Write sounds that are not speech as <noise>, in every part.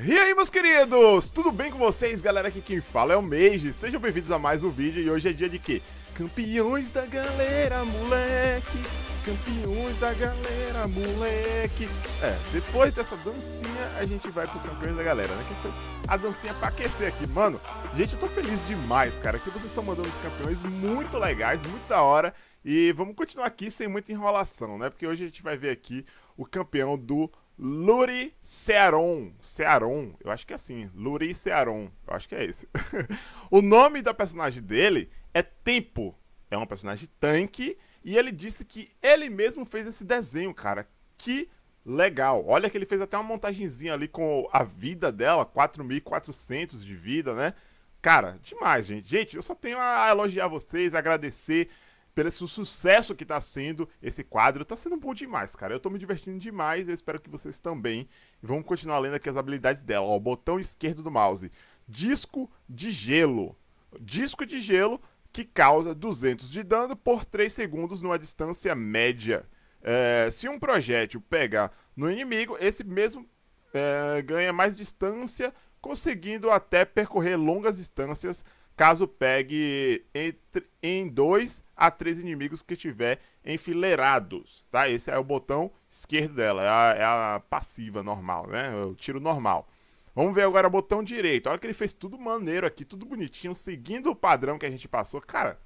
E aí, meus queridos? Tudo bem com vocês, galera? Aqui quem fala é o Mage. Sejam bem-vindos a mais um vídeo e hoje é dia de quê? Campeões da galera, moleque! Campeões da galera, moleque! É, depois dessa dancinha a gente vai pro Campeões da Galera, né? Que foi a dancinha pra aquecer aqui, mano. Gente, eu tô feliz demais, cara. Que vocês estão mandando os campeões muito legais, muito da hora. E vamos continuar aqui sem muita enrolação, né? Porque hoje a gente vai ver aqui o campeão do Luri Cearon. Cearon, eu acho que é assim. Luri Cearon, eu acho que é esse. <laughs> o nome da personagem dele é Tempo. É uma personagem tanque. E ele disse que ele mesmo fez esse desenho, cara. Que legal. Olha que ele fez até uma montagenzinha ali com a vida dela, 4.400 de vida, né? Cara, demais, gente. Gente, eu só tenho a elogiar vocês, agradecer pelo sucesso que está sendo esse quadro. Está sendo bom demais, cara. Eu estou me divertindo demais. Eu espero que vocês também. E vamos continuar lendo aqui as habilidades dela. Ó, o botão esquerdo do mouse. Disco de gelo. Disco de gelo que causa 200 de dano por 3 segundos numa distância média. É, se um projétil pegar no inimigo, esse mesmo é, ganha mais distância, conseguindo até percorrer longas distâncias caso pegue entre, em 2 a 3 inimigos que tiver enfileirados, tá? Esse é o botão esquerdo dela, é a, é a passiva normal, né? É o tiro normal. Vamos ver agora o botão direito. Olha que ele fez tudo maneiro aqui, tudo bonitinho, seguindo o padrão que a gente passou. Cara,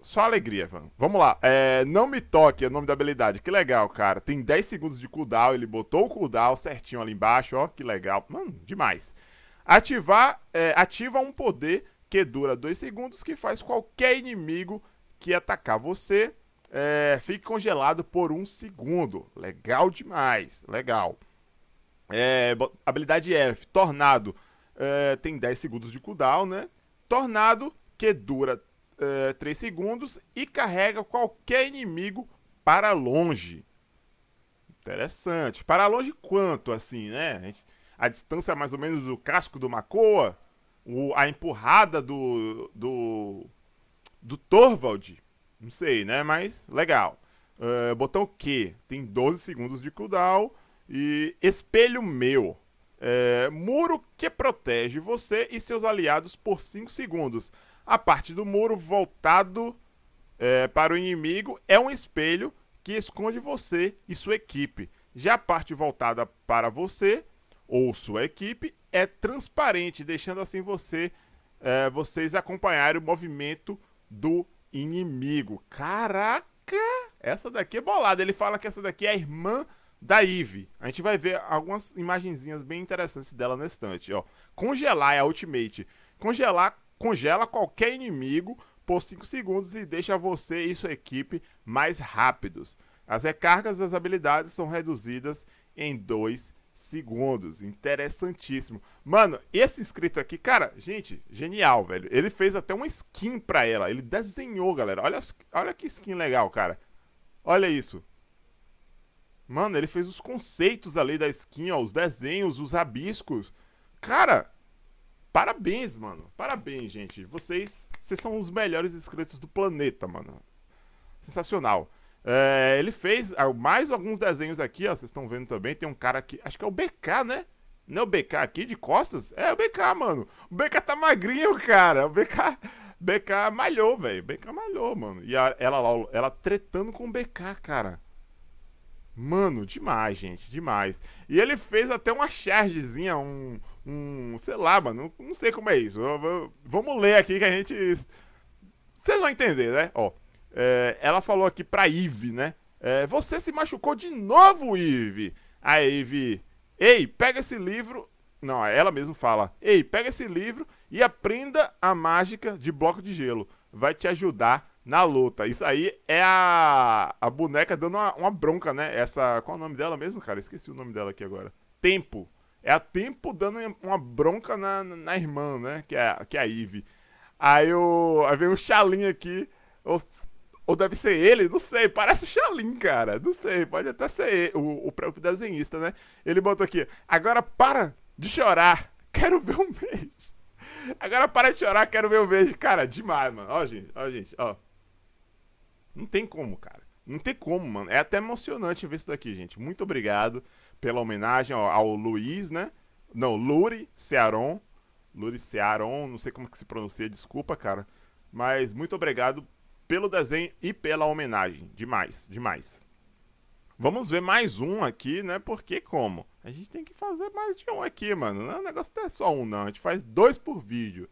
só alegria, mano. Vamos lá. É, não me toque é o nome da habilidade. Que legal, cara. Tem 10 segundos de cooldown. Ele botou o cooldown certinho ali embaixo. Ó, que legal. Mano, demais. Ativar é, ativa um poder que dura 2 segundos que faz qualquer inimigo que atacar você é, fique congelado por um segundo. Legal demais, legal. É, habilidade F, Tornado, é, tem 10 segundos de cooldown, né? Tornado, que dura é, segundos e carrega qualquer inimigo para longe. Interessante. Para longe quanto, assim, né? A gente, a distância é mais ou menos do casco do Macoa, o, a empurrada do, do, do Torvald, não sei, né? Mas legal. Uh, botão Q, tem 12 segundos de cooldown. E espelho meu. É, muro que protege você e seus aliados por 5 segundos. A parte do muro voltado é, para o inimigo é um espelho que esconde você e sua equipe. Já a parte voltada para você ou sua equipe é transparente, deixando assim você é, vocês acompanharem o movimento do inimigo. Caraca! Essa daqui é bolada. Ele fala que essa daqui é a irmã da Eve. A gente vai ver algumas imagenzinhas bem interessantes dela na estante. Ó. Congelar é a ultimate. Congelar congela qualquer inimigo por 5 segundos e deixa você e sua equipe mais rápidos. As recargas das habilidades são reduzidas em 2 segundos. Interessantíssimo. Mano, esse inscrito aqui, cara, gente, genial, velho. Ele fez até uma skin pra ela. Ele desenhou, galera. Olha, olha que skin legal, cara. Olha isso. Mano, ele fez os conceitos ali da skin, ó, os desenhos, os rabiscos. Cara, parabéns, mano. Parabéns, gente. Vocês, vocês são os melhores inscritos do planeta, mano. Sensacional. É, ele fez ah, mais alguns desenhos aqui, ó. Vocês estão vendo também. Tem um cara aqui, acho que é o BK, né? Não é o BK aqui de costas? É o BK, mano. O BK tá magrinho, cara. O BK, BK malhou, velho. BK malhou, mano. E a, ela lá, ela tretando com o BK, cara. Mano, demais, gente, demais. E ele fez até uma chargezinha, um, um sei lá, mano, não sei como é isso. Eu, eu, vamos ler aqui que a gente. Vocês vão entender, né? Ó. É, ela falou aqui pra Ive, né? É, você se machucou de novo, Ive. A Ive, ei, pega esse livro. Não, é, ela mesmo fala: ei, pega esse livro e aprenda a mágica de bloco de gelo. Vai te ajudar na luta. Isso aí é a, a boneca dando uma, uma bronca, né? Essa. Qual é o nome dela mesmo, cara? Esqueci o nome dela aqui agora. Tempo. É a Tempo dando uma bronca na, na irmã, né? Que é, que é a Eve. Aí, o, aí vem o Chalim aqui. Os, ou deve ser ele, não sei, parece o Xalim, cara. Não sei, pode até ser ele, o, o próprio desenhista, né? Ele botou aqui, agora para de chorar, quero ver um beijo. <laughs> Agora para de chorar, quero ver um beijo. Cara, demais, mano. Ó, gente, ó, gente, ó. Não tem como, cara. Não tem como, mano. É até emocionante ver isso daqui, gente. Muito obrigado pela homenagem ao Luiz, né? Não, Luri Cearon. Luri Cearon, não sei como que se pronuncia, desculpa, cara. Mas muito obrigado pelo desenho e pela homenagem. Demais, demais. Vamos ver mais um aqui, né? Porque como? A gente tem que fazer mais de um aqui, mano. Não, o é negócio não é só um, não. A gente faz dois por vídeo.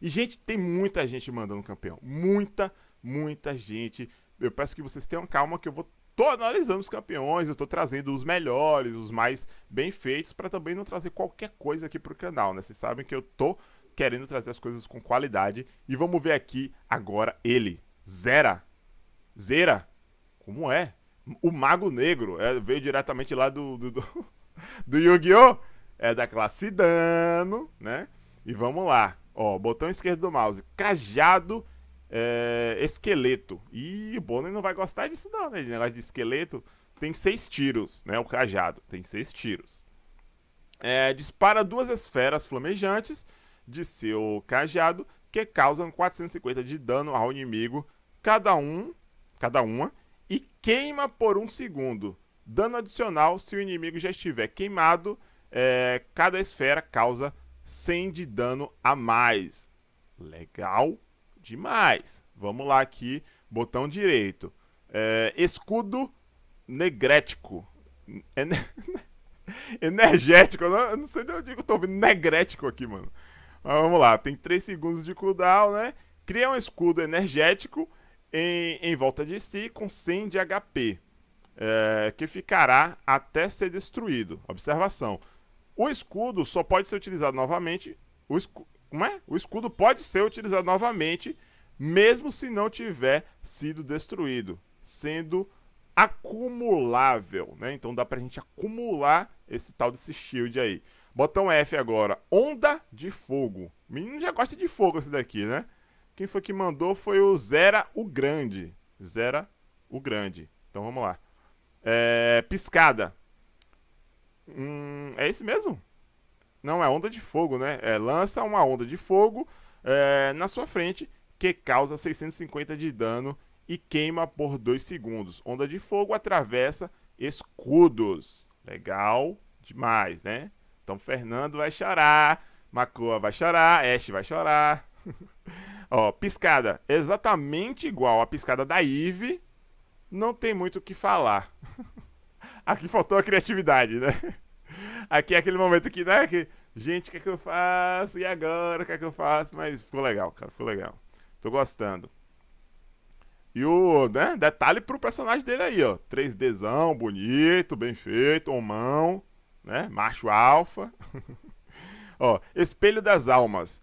E, gente, tem muita gente mandando campeão. Muita, muita gente. Eu peço que vocês tenham calma que eu vou tô analisando os campeões, eu tô trazendo os melhores, os mais bem feitos, para também não trazer qualquer coisa aqui pro canal, né? Vocês sabem que eu tô querendo trazer as coisas com qualidade. E vamos ver aqui agora ele, Zera. Zera. Como é? O Mago Negro. É, veio diretamente lá do, do, do, <laughs> do Yu-Gi-Oh! É da classe dano, né? E vamos lá. Ó, botão esquerdo do mouse. Cajado é, esqueleto. E o Bonner não vai gostar disso, não, né? Esse negócio de esqueleto tem seis tiros, né? O cajado tem seis tiros. É, dispara duas esferas flamejantes de seu cajado que causam 450 de dano ao inimigo cada um, cada uma, e queima por um segundo. Dano adicional se o inimigo já estiver queimado, é, cada esfera causa 100 de dano a mais. Legal demais. Vamos lá aqui, botão direito. É, escudo negrético. Ener... É <laughs> energético, eu não, eu não sei de onde eu tô ouvindo negrético aqui, mano. Mas vamos lá, tem 3 segundos de cooldown, né? Cria um escudo energético em, em volta de si com 100 de HP, é, que ficará até ser destruído. Observação: o escudo só pode ser utilizado novamente. O, como é? o escudo pode ser utilizado novamente, mesmo se não tiver sido destruído, sendo acumulável, né? Então dá pra gente acumular esse tal desse shield aí. Botão F agora, onda de fogo. O menino já gosta de fogo esse daqui, né? Quem foi que mandou foi o Zera o Grande. Zera o Grande. Então vamos lá. É, piscada. Hum, é esse mesmo? Não, é onda de fogo, né? É, lança uma onda de fogo é, na sua frente que causa 650 de dano e queima por 2 segundos. Onda de fogo atravessa escudos. Legal demais, né? Então Fernando vai chorar, Macoa vai chorar, Ash vai chorar. <laughs> Ó, piscada exatamente igual a piscada da Eve Não tem muito o que falar. <laughs> Aqui faltou a criatividade, né? <laughs> Aqui é aquele momento que, né? Que, gente, o que é que eu faço? E agora? O que é que eu faço? Mas ficou legal, cara, ficou legal. Tô gostando. E o né, detalhe pro personagem dele aí, ó. 3Dzão, bonito, bem feito, mão, né? Macho alfa. <laughs> ó, espelho das almas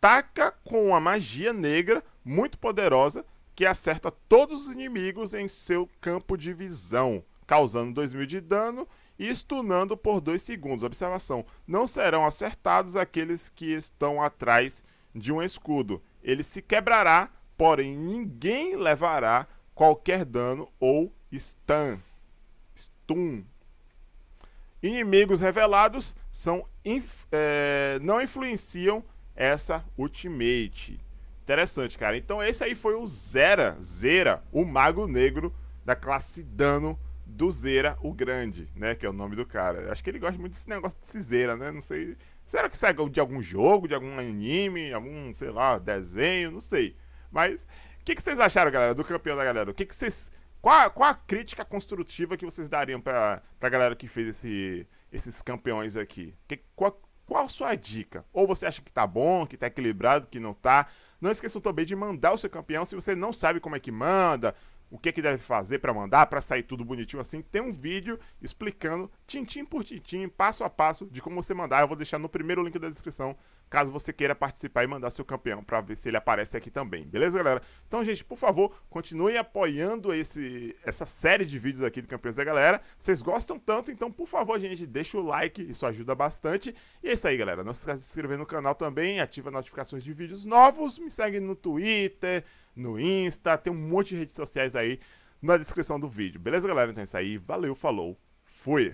ataca com uma magia negra muito poderosa que acerta todos os inimigos em seu campo de visão, causando 2000 de dano e stunando por 2 segundos. Observação: não serão acertados aqueles que estão atrás de um escudo. Ele se quebrará, porém ninguém levará qualquer dano ou stun. Stun. Inimigos revelados são, inf, é, não influenciam essa Ultimate. Interessante, cara. Então esse aí foi o Zera, Zera, o Mago Negro da classe Dano do Zera, o Grande, né? Que é o nome do cara. Acho que ele gosta muito desse negócio de Zera, né? Não sei. Será que isso é de algum jogo, de algum anime, algum, sei lá, desenho? Não sei. Mas o que, que, vocês acharam, galera, do campeão da galera? O que, que vocês. Qual, qual a crítica construtiva que vocês dariam pra, pra galera que fez esse, esses campeões aqui? Que, qual, qual a sua dica? Ou você acha que tá bom, que tá equilibrado, que não tá? Não esqueçam também de mandar o seu campeão se você não sabe como é que manda, o que, é que deve fazer para mandar, para sair tudo bonitinho assim. Tem um vídeo explicando tintim por tintim, passo a passo de como você mandar. Eu vou deixar no primeiro link da descrição caso você queira participar e mandar seu campeão para ver se ele aparece aqui também. Beleza, galera? Então, gente, por favor, continue apoiando esse, essa série de vídeos aqui do Campeões da Galera. Vocês gostam tanto, então, por favor, gente, deixa o like, isso ajuda bastante. E é isso aí, galera. Não se esqueça de se inscrever no canal também, ativa notificações de vídeos novos, me segue no Twitter, no Insta, tem um monte de redes sociais aí na descrição do vídeo. Beleza, galera? Então é isso aí. Valeu, falou, fui!